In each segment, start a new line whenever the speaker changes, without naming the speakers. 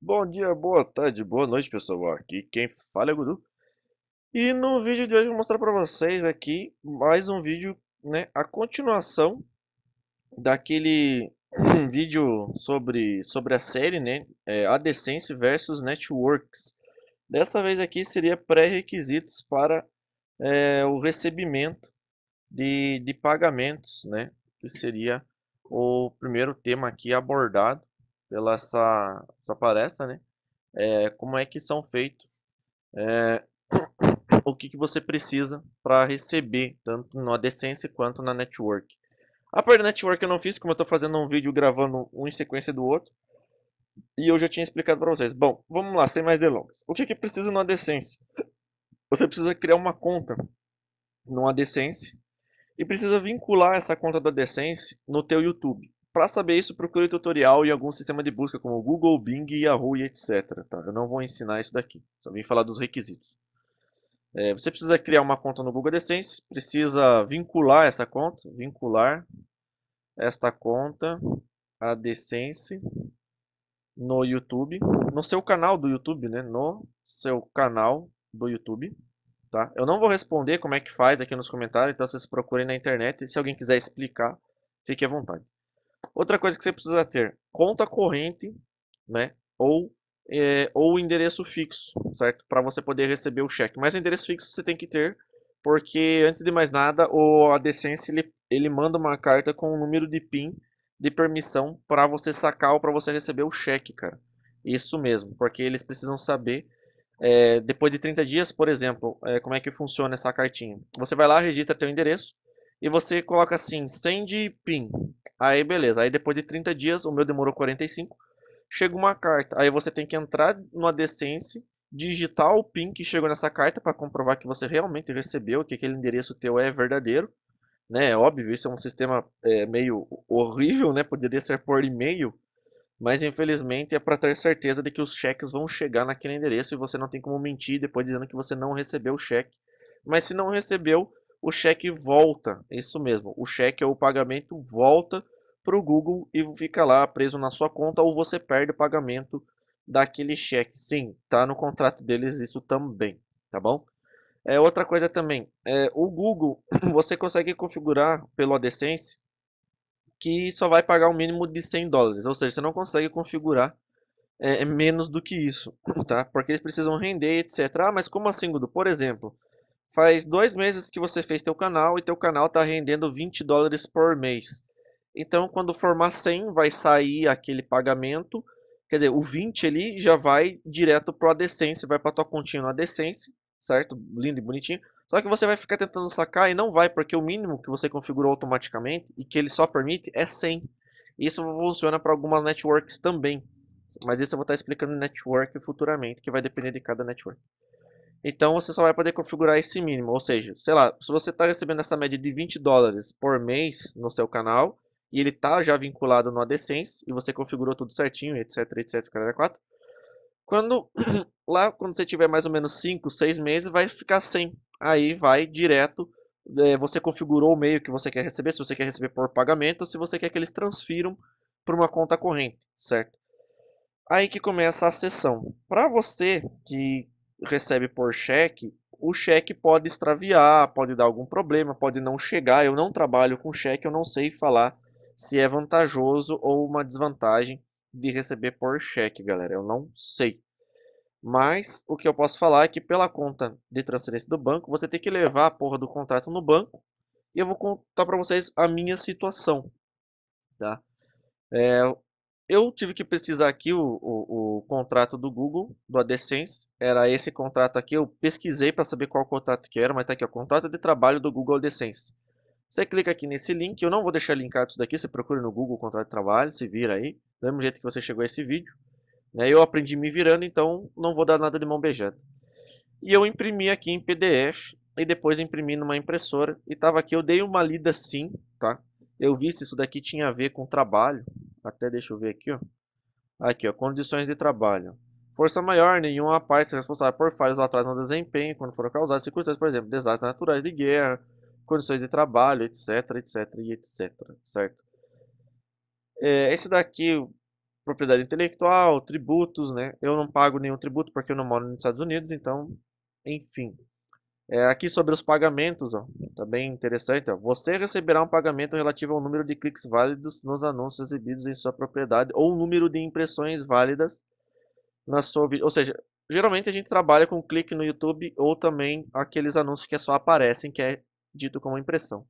Bom dia, boa tarde, boa noite pessoal, aqui quem fala é o Guru E no vídeo de hoje vou mostrar para vocês aqui mais um vídeo, né, a continuação daquele vídeo sobre, sobre a série, né, é, AdSense versus Networks Dessa vez aqui seria pré-requisitos para é, o recebimento de, de pagamentos, né, que seria o primeiro tema aqui abordado pela essa, essa palestra, né? É, como é que são feitos, é, o que, que você precisa para receber, tanto na AdSense quanto na network. A parte da network eu não fiz, como eu estou fazendo um vídeo gravando um em sequência do outro, e eu já tinha explicado para vocês. Bom, vamos lá, sem mais delongas. O que, que precisa no AdSense? Você precisa criar uma conta no AdSense e precisa vincular essa conta do AdSense no teu YouTube. Para saber isso, procure tutorial em algum sistema de busca como Google, Bing, Yahoo e etc. Tá? Eu não vou ensinar isso daqui, só vim falar dos requisitos. É, você precisa criar uma conta no Google AdSense, precisa vincular essa conta, vincular esta conta AdSense no YouTube, no seu canal do YouTube, né? No seu canal do YouTube, tá? Eu não vou responder como é que faz aqui nos comentários, então vocês procurem na internet, se alguém quiser explicar, fique à vontade. Outra coisa que você precisa ter, conta corrente, né? Ou é, ou endereço fixo, certo? Para você poder receber o cheque. Mas endereço fixo você tem que ter, porque antes de mais nada, o a Decência ele, ele manda uma carta com o um número de PIN de permissão para você sacar ou para você receber o cheque, cara. Isso mesmo, porque eles precisam saber é, depois de 30 dias, por exemplo, é, como é que funciona essa cartinha. Você vai lá, registra teu endereço, e você coloca assim, send pin. Aí beleza, aí depois de 30 dias, o meu demorou 45, chega uma carta. Aí você tem que entrar no AdSense, digitar o pin que chegou nessa carta para comprovar que você realmente recebeu, que aquele endereço teu é verdadeiro. Né? É óbvio, isso é um sistema é, meio horrível, né? poderia ser por e-mail, mas infelizmente é para ter certeza de que os cheques vão chegar naquele endereço e você não tem como mentir depois dizendo que você não recebeu o cheque. Mas se não recebeu, o cheque volta. Isso mesmo, o cheque ou o pagamento volta para o Google e fica lá preso na sua conta ou você perde o pagamento daquele cheque. Sim, tá no contrato deles isso também, tá bom? É, outra coisa também, é, o Google, você consegue configurar pelo AdSense que só vai pagar o um mínimo de 100 dólares, ou seja, você não consegue configurar é, menos do que isso, tá? Porque eles precisam render, etc. Ah, mas como assim, Gudu? Por exemplo, Faz dois meses que você fez teu canal e teu canal está rendendo 20 dólares por mês. Então, quando formar 100, vai sair aquele pagamento. Quer dizer, o 20 ali já vai direto para a decência, vai para tua continha na decência, certo? Lindo e bonitinho. Só que você vai ficar tentando sacar e não vai, porque o mínimo que você configurou automaticamente e que ele só permite é 100. Isso funciona para algumas networks também. Mas isso eu vou estar tá explicando network futuramente, que vai depender de cada network. Então você só vai poder configurar esse mínimo, ou seja, sei lá, se você está recebendo essa média de 20 dólares por mês no seu canal, e ele está já vinculado no AdSense, e você configurou tudo certinho, etc, etc, etc, 4. Quando, lá, quando você tiver mais ou menos 5, 6 meses, vai ficar 100. Aí vai direto, é, você configurou o meio que você quer receber, se você quer receber por pagamento, ou se você quer que eles transfiram para uma conta corrente, certo? Aí que começa a sessão. Para você que recebe por cheque, o cheque pode extraviar, pode dar algum problema, pode não chegar. Eu não trabalho com cheque, eu não sei falar se é vantajoso ou uma desvantagem de receber por cheque, galera. Eu não sei. Mas o que eu posso falar é que pela conta de transferência do banco, você tem que levar a porra do contrato no banco. E eu vou contar para vocês a minha situação, tá? É, eu tive que pesquisar aqui o, o, o, contrato do Google, do AdSense. Era esse contrato aqui. Eu pesquisei para saber qual contrato que era, mas está aqui, o contrato de trabalho do Google AdSense. Você clica aqui nesse link. Eu não vou deixar linkado isso daqui. Você procura no Google contrato de trabalho, se vira aí. Do mesmo jeito que você chegou a esse vídeo. Né? Eu aprendi me virando, então não vou dar nada de mão beijada. E eu imprimi aqui em PDF e depois imprimi numa impressora. E estava aqui, eu dei uma lida sim, tá? eu vi se isso daqui tinha a ver com trabalho. Até deixa eu ver aqui, ó. Aqui, ó, condições de trabalho. Força maior, nenhuma parte responsável por falhas ou atraso no desempenho, quando foram causadas circunstâncias, por exemplo, desastres naturais de guerra, condições de trabalho, etc, etc etc, certo? É, esse daqui, propriedade intelectual, tributos, né? Eu não pago nenhum tributo porque eu não moro nos Estados Unidos, então, enfim. É, aqui sobre os pagamentos, ó, tá bem interessante. Ó. Você receberá um pagamento relativo ao número de cliques válidos nos anúncios exibidos em sua propriedade ou o número de impressões válidas na sua vida. Ou seja, geralmente a gente trabalha com clique no YouTube ou também aqueles anúncios que só aparecem, que é dito como impressão.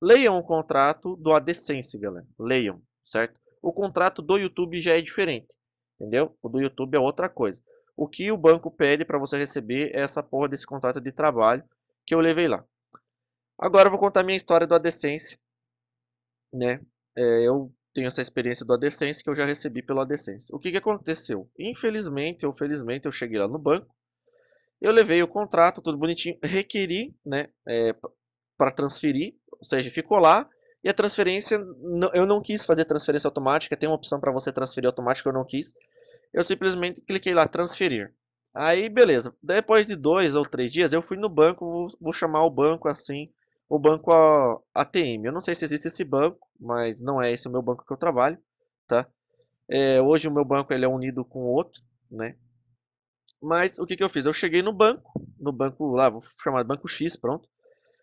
Leiam o contrato do AdSense, galera. Leiam, certo? O contrato do YouTube já é diferente, entendeu? O do YouTube é outra coisa o que o banco pede para você receber é essa porra desse contrato de trabalho que eu levei lá. Agora eu vou contar minha história do AdSense, né? É, eu tenho essa experiência do AdSense que eu já recebi pelo AdSense. O que, que aconteceu? Infelizmente ou felizmente eu cheguei lá no banco, eu levei o contrato, tudo bonitinho, requeri, né, é, para transferir, ou seja, ficou lá, e a transferência, eu não quis fazer transferência automática, tem uma opção para você transferir automática, eu não quis eu simplesmente cliquei lá transferir. Aí beleza, depois de dois ou três dias eu fui no banco, vou, vou chamar o banco assim, o banco ATM. Eu não sei se existe esse banco, mas não é esse o meu banco que eu trabalho, tá? É, hoje o meu banco ele é unido com outro, né? Mas o que, que eu fiz? Eu cheguei no banco, no banco lá, vou chamar de banco X, pronto.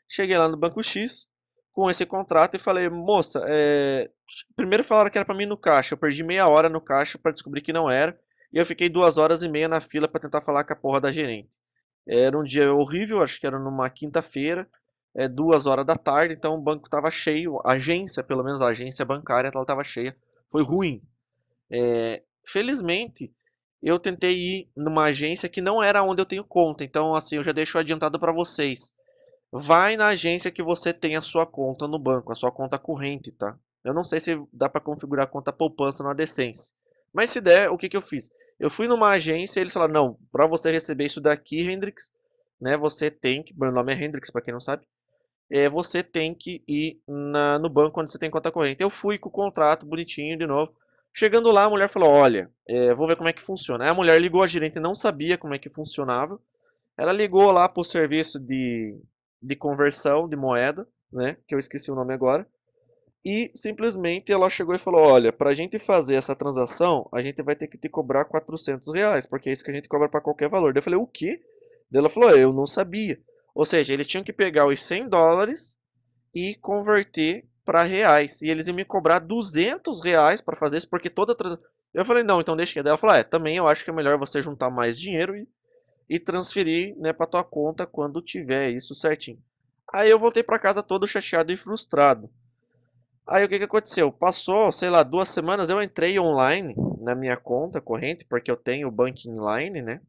Cheguei lá no banco X, com esse contrato e falei, moça, é... primeiro falaram que era para mim no caixa, eu perdi meia hora no caixa para descobrir que não era, e eu fiquei duas horas e meia na fila para tentar falar com a porra da gerente. Era um dia horrível, acho que era numa quinta-feira, é, duas horas da tarde, então o banco estava cheio, a agência, pelo menos a agência bancária, ela estava cheia, foi ruim. É... Felizmente, eu tentei ir numa agência que não era onde eu tenho conta, então assim, eu já deixo adiantado para vocês vai na agência que você tem a sua conta no banco, a sua conta corrente, tá? Eu não sei se dá para configurar a conta poupança na Decência. Mas se der, o que, que eu fiz? Eu fui numa agência e eles falaram, não, para você receber isso daqui, Hendrix, né, você tem que... Meu nome é Hendrix, para quem não sabe. É, você tem que ir na, no banco onde você tem conta corrente. Eu fui com o contrato bonitinho de novo. Chegando lá, a mulher falou, olha, é, vou ver como é que funciona. Aí a mulher ligou, a gerente não sabia como é que funcionava. Ela ligou lá para o serviço de de conversão de moeda, né, que eu esqueci o nome agora, e simplesmente ela chegou e falou: Olha, para a gente fazer essa transação, a gente vai ter que te cobrar 400 reais, porque é isso que a gente cobra para qualquer valor. eu falei: O quê? ela falou: é, Eu não sabia. Ou seja, eles tinham que pegar os 100 dólares e converter para reais. E eles iam me cobrar 200 reais para fazer isso, porque toda transação. Eu falei: Não, então deixa que. ela falou: É, também eu acho que é melhor você juntar mais dinheiro e e transferir né, para tua conta quando tiver isso certinho. Aí eu voltei para casa todo chateado e frustrado. Aí o que, que aconteceu? Passou, sei lá, duas semanas, eu entrei online na minha conta corrente, porque eu tenho o banking online, né?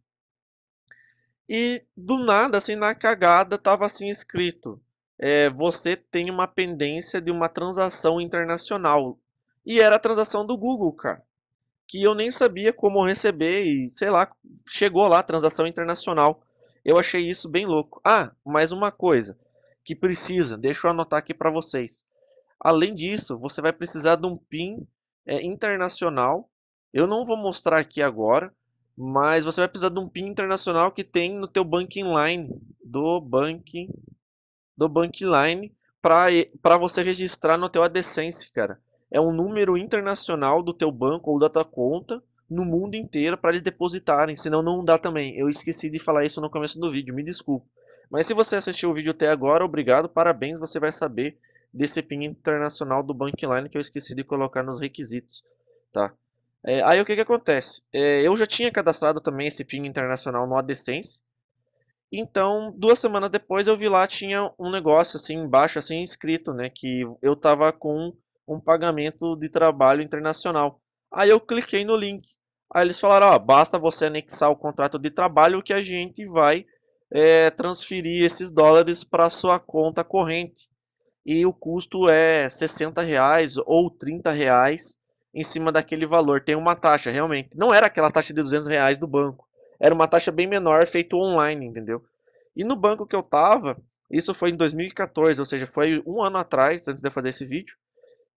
E do nada, assim, na cagada, tava assim escrito: é, você tem uma pendência de uma transação internacional. E era a transação do Google, cara que eu nem sabia como receber e, sei lá, chegou lá, transação internacional. Eu achei isso bem louco. Ah, mais uma coisa que precisa, deixa eu anotar aqui para vocês. Além disso, você vai precisar de um PIN é, internacional. Eu não vou mostrar aqui agora, mas você vai precisar de um PIN internacional que tem no teu banking line do banking do banking line para você registrar no teu AdSense, cara é um número internacional do teu banco ou da tua conta no mundo inteiro para eles depositarem, senão não dá também. Eu esqueci de falar isso no começo do vídeo, me desculpe. Mas se você assistiu o vídeo até agora, obrigado, parabéns, você vai saber desse PIN internacional do Bankline que eu esqueci de colocar nos requisitos, tá? É, aí o que que acontece? É, eu já tinha cadastrado também esse PIN internacional no AdSense, então duas semanas depois eu vi lá tinha um negócio assim embaixo assim escrito, né, que eu tava com um pagamento de trabalho internacional. Aí eu cliquei no link. Aí eles falaram: ó, basta você anexar o contrato de trabalho que a gente vai é, transferir esses dólares para sua conta corrente. E o custo é 60 reais ou 30 reais em cima daquele valor. Tem uma taxa, realmente. Não era aquela taxa de 200 reais do banco. Era uma taxa bem menor, feito online, entendeu? E no banco que eu tava, isso foi em 2014, ou seja, foi um ano atrás, antes de eu fazer esse vídeo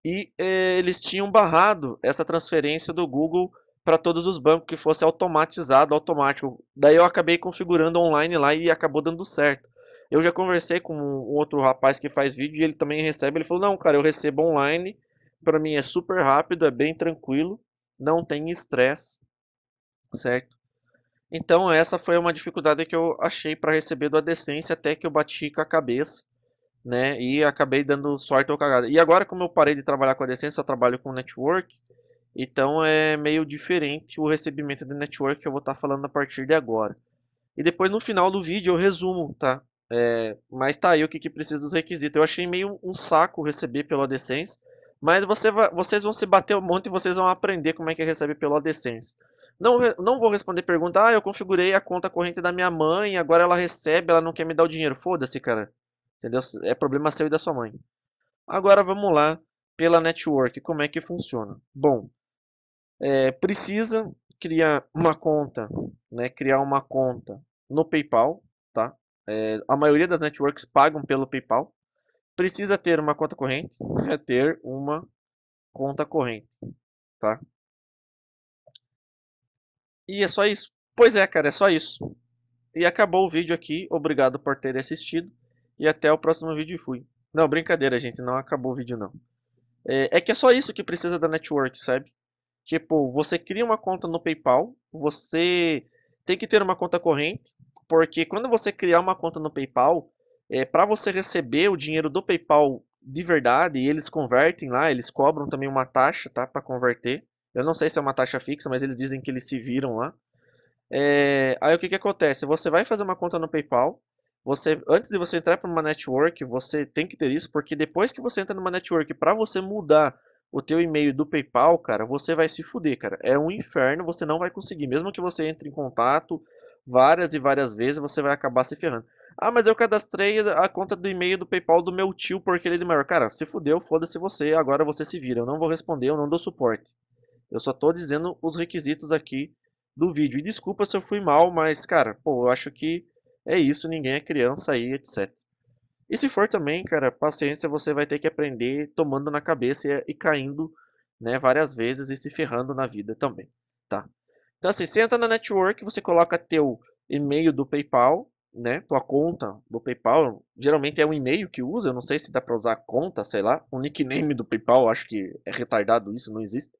e eh, eles tinham barrado essa transferência do Google para todos os bancos que fosse automatizado, automático. Daí eu acabei configurando online lá e acabou dando certo. Eu já conversei com um outro rapaz que faz vídeo e ele também recebe. Ele falou: Não, cara, eu recebo online. Para mim é super rápido, é bem tranquilo, não tem estresse, certo? Então, essa foi uma dificuldade que eu achei para receber do AdSense até que eu bati com a cabeça né? E acabei dando sorte ou cagada. E agora, como eu parei de trabalhar com a decência, só trabalho com network, então é meio diferente o recebimento de network que eu vou estar tá falando a partir de agora. E depois no final do vídeo eu resumo, tá? É, mas tá aí o que, que precisa dos requisitos. Eu achei meio um saco receber pelo AdSense, mas você vai, vocês vão se bater um monte e vocês vão aprender como é que é recebe pelo AdSense. Não, não vou responder pergunta, ah, eu configurei a conta corrente da minha mãe, agora ela recebe, ela não quer me dar o dinheiro. Foda-se, cara. Entendeu? É problema seu e da sua mãe. Agora vamos lá pela network, como é que funciona? Bom, é, precisa criar uma conta, né? Criar uma conta no PayPal, tá? É, a maioria das networks pagam pelo PayPal. Precisa ter uma conta corrente, é ter uma conta corrente, tá? E é só isso. Pois é, cara, é só isso. E acabou o vídeo aqui. Obrigado por ter assistido. E até o próximo vídeo e fui. Não, brincadeira, gente. Não acabou o vídeo, não. É, é que é só isso que precisa da network, sabe? Tipo, você cria uma conta no PayPal, você tem que ter uma conta corrente, porque quando você criar uma conta no PayPal, é, para você receber o dinheiro do PayPal de verdade, e eles convertem lá, eles cobram também uma taxa tá, para converter. Eu não sei se é uma taxa fixa, mas eles dizem que eles se viram lá. É, aí o que, que acontece? Você vai fazer uma conta no PayPal, você antes de você entrar para uma network, você tem que ter isso, porque depois que você entra numa network, para você mudar o teu e-mail do PayPal, cara, você vai se fuder, cara. É um inferno, você não vai conseguir. Mesmo que você entre em contato várias e várias vezes, você vai acabar se ferrando. Ah, mas eu cadastrei a conta do e-mail do PayPal do meu tio porque ele é de maior. Cara, se fudeu, foda-se você, agora você se vira. Eu não vou responder, eu não dou suporte. Eu só tô dizendo os requisitos aqui do vídeo. E desculpa se eu fui mal, mas, cara, pô, eu acho que é isso, ninguém é criança aí, etc. E se for também, cara, paciência, você vai ter que aprender tomando na cabeça e, caindo né, várias vezes e se ferrando na vida também, tá? Então assim, você entra na network, você coloca teu e-mail do PayPal, né, tua conta do PayPal, geralmente é um e-mail que usa, eu não sei se dá para usar a conta, sei lá, o nickname do PayPal, acho que é retardado isso, não existe.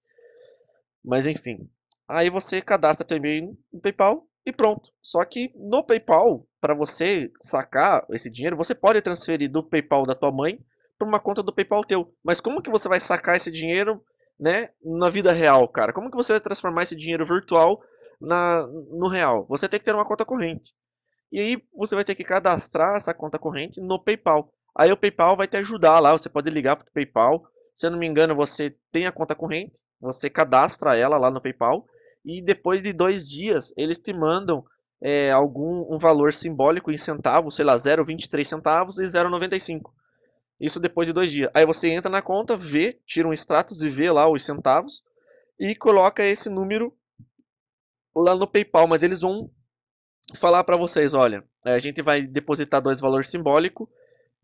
Mas enfim, aí você cadastra teu e-mail no PayPal, e pronto. Só que no PayPal, para você sacar esse dinheiro, você pode transferir do PayPal da tua mãe para uma conta do PayPal teu. Mas como que você vai sacar esse dinheiro, né, na vida real, cara? Como que você vai transformar esse dinheiro virtual na no real? Você tem que ter uma conta corrente. E aí você vai ter que cadastrar essa conta corrente no PayPal. Aí o PayPal vai te ajudar lá, você pode ligar para o PayPal. Se eu não me engano, você tem a conta corrente, você cadastra ela lá no PayPal e depois de dois dias eles te mandam é, algum um valor simbólico em centavos, sei lá, 0,23 centavos e 0,95. Isso depois de dois dias. Aí você entra na conta, vê, tira um extratos e vê lá os centavos e coloca esse número lá no PayPal. Mas eles vão falar para vocês: olha, a gente vai depositar dois valores simbólicos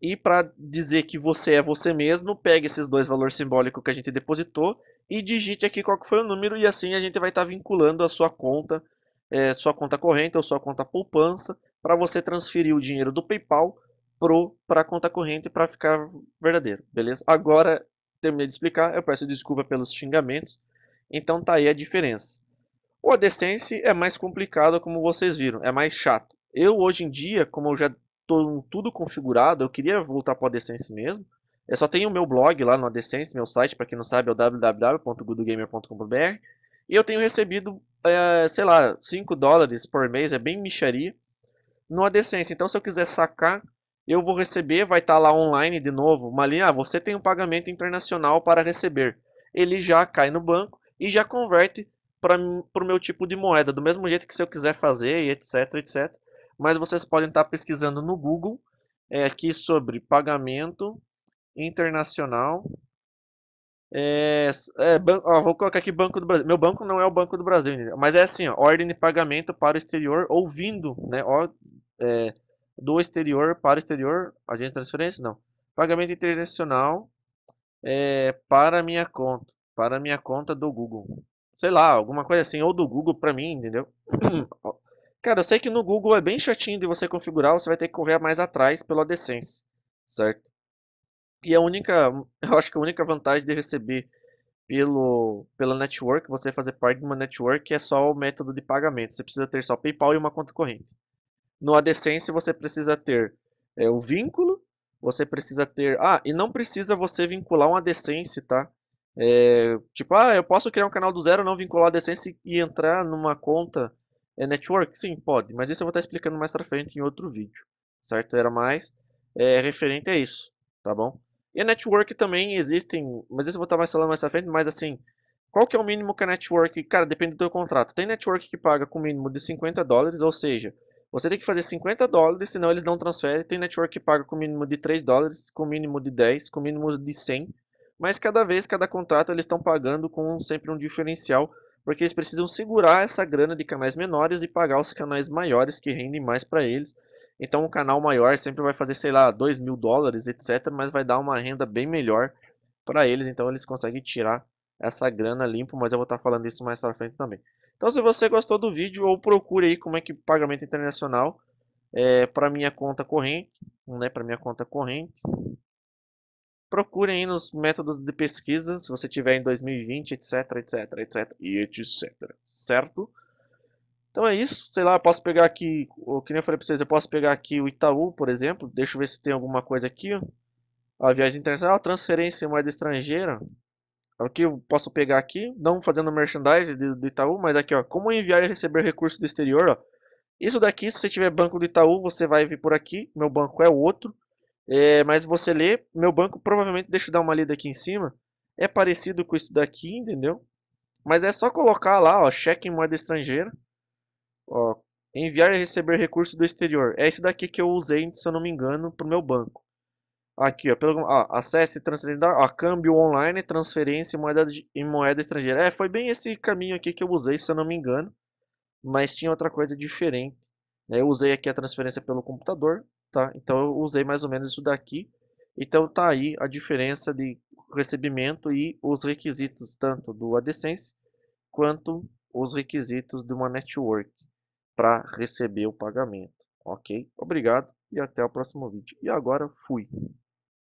e para dizer que você é você mesmo, pegue esses dois valores simbólicos que a gente depositou e digite aqui qual foi o número e assim a gente vai estar tá vinculando a sua conta, é, sua conta corrente ou sua conta poupança para você transferir o dinheiro do PayPal para a conta corrente para ficar verdadeiro, beleza? Agora terminei de explicar, eu peço desculpa pelos xingamentos. Então tá aí a diferença. O AdSense é mais complicado, como vocês viram, é mais chato. Eu hoje em dia, como eu já tô, tudo configurado, eu queria voltar para o AdSense mesmo. Eu só tenho o meu blog lá no AdSense, meu site, para quem não sabe, é o www.gudogamer.com.br. E eu tenho recebido, é, sei lá, 5 dólares por mês, é bem micharia, no AdSense. Então, se eu quiser sacar, eu vou receber, vai estar tá lá online de novo, uma linha, ah, você tem um pagamento internacional para receber. Ele já cai no banco e já converte para o meu tipo de moeda, do mesmo jeito que se eu quiser fazer, etc, etc mas vocês podem estar pesquisando no Google é, aqui sobre pagamento internacional. É, é, ó, vou colocar aqui Banco do Brasil. Meu banco não é o Banco do Brasil, mas é assim, ó, ordem de pagamento para o exterior, vindo né? Ó, é, do exterior para o exterior, agente de transferência, não. Pagamento internacional é, para minha conta, para minha conta do Google. Sei lá, alguma coisa assim, ou do Google para mim, entendeu? Cara, eu sei que no Google é bem chatinho de você configurar, você vai ter que correr mais atrás pelo AdSense, certo? E a única, eu acho que a única vantagem de receber pelo, pela network, você fazer parte de uma network, é só o método de pagamento. Você precisa ter só PayPal e uma conta corrente. No AdSense você precisa ter é, o vínculo, você precisa ter... Ah, e não precisa você vincular um AdSense, tá? É, tipo, ah, eu posso criar um canal do zero, não vincular a AdSense e entrar numa conta é network? Sim, pode, mas isso eu vou estar explicando mais pra frente em outro vídeo, certo? Era mais é, referente a isso, tá bom? E a network também existem, mas isso eu vou estar mais falando mais pra frente, mas assim, qual que é o mínimo que a network... Cara, depende do teu contrato. Tem network que paga com mínimo de 50 dólares, ou seja, você tem que fazer 50 dólares, senão eles não transferem. Tem network que paga com mínimo de 3 dólares, com mínimo de 10, com mínimo de 100. Mas cada vez, cada contrato, eles estão pagando com sempre um diferencial porque eles precisam segurar essa grana de canais menores e pagar os canais maiores que rendem mais para eles. Então, um canal maior sempre vai fazer, sei lá, 2 mil dólares, etc., mas vai dar uma renda bem melhor para eles. Então, eles conseguem tirar essa grana limpo, mas eu vou estar tá falando isso mais para frente também. Então, se você gostou do vídeo, ou procure aí como é que pagamento internacional é, eh, para minha conta corrente, né, para minha conta corrente, procurem aí nos métodos de pesquisa, se você tiver em 2020, etc, etc, etc e etc, certo? Então é isso, sei lá, eu posso pegar aqui, que nem eu falei pra vocês, eu posso pegar aqui o Itaú, por exemplo, deixa eu ver se tem alguma coisa aqui, ó. A viagem internacional, transferência em moeda estrangeira, Aqui eu posso pegar aqui, não fazendo merchandise do, do Itaú, mas aqui ó, como enviar e receber recursos do exterior, ó. Isso daqui, se você tiver banco do Itaú, você vai vir por aqui, meu banco é outro. É, mas você lê, meu banco provavelmente, deixa eu dar uma lida aqui em cima, é parecido com isso daqui, entendeu? Mas é só colocar lá, ó, cheque em moeda estrangeira, ó, enviar e receber recursos do exterior. É esse daqui que eu usei, se eu não me engano, para o meu banco. Aqui, ó, pelo, ó acesse transferência, ó, câmbio online, transferência em moeda, de, em moeda estrangeira. É, foi bem esse caminho aqui que eu usei, se eu não me engano. Mas tinha outra coisa diferente. Né? Eu usei aqui a transferência pelo computador, tá? Então eu usei mais ou menos isso daqui. Então tá aí a diferença de recebimento e os requisitos tanto do AdSense quanto os requisitos de uma network para receber o pagamento, ok? Obrigado e até o próximo vídeo. E agora fui.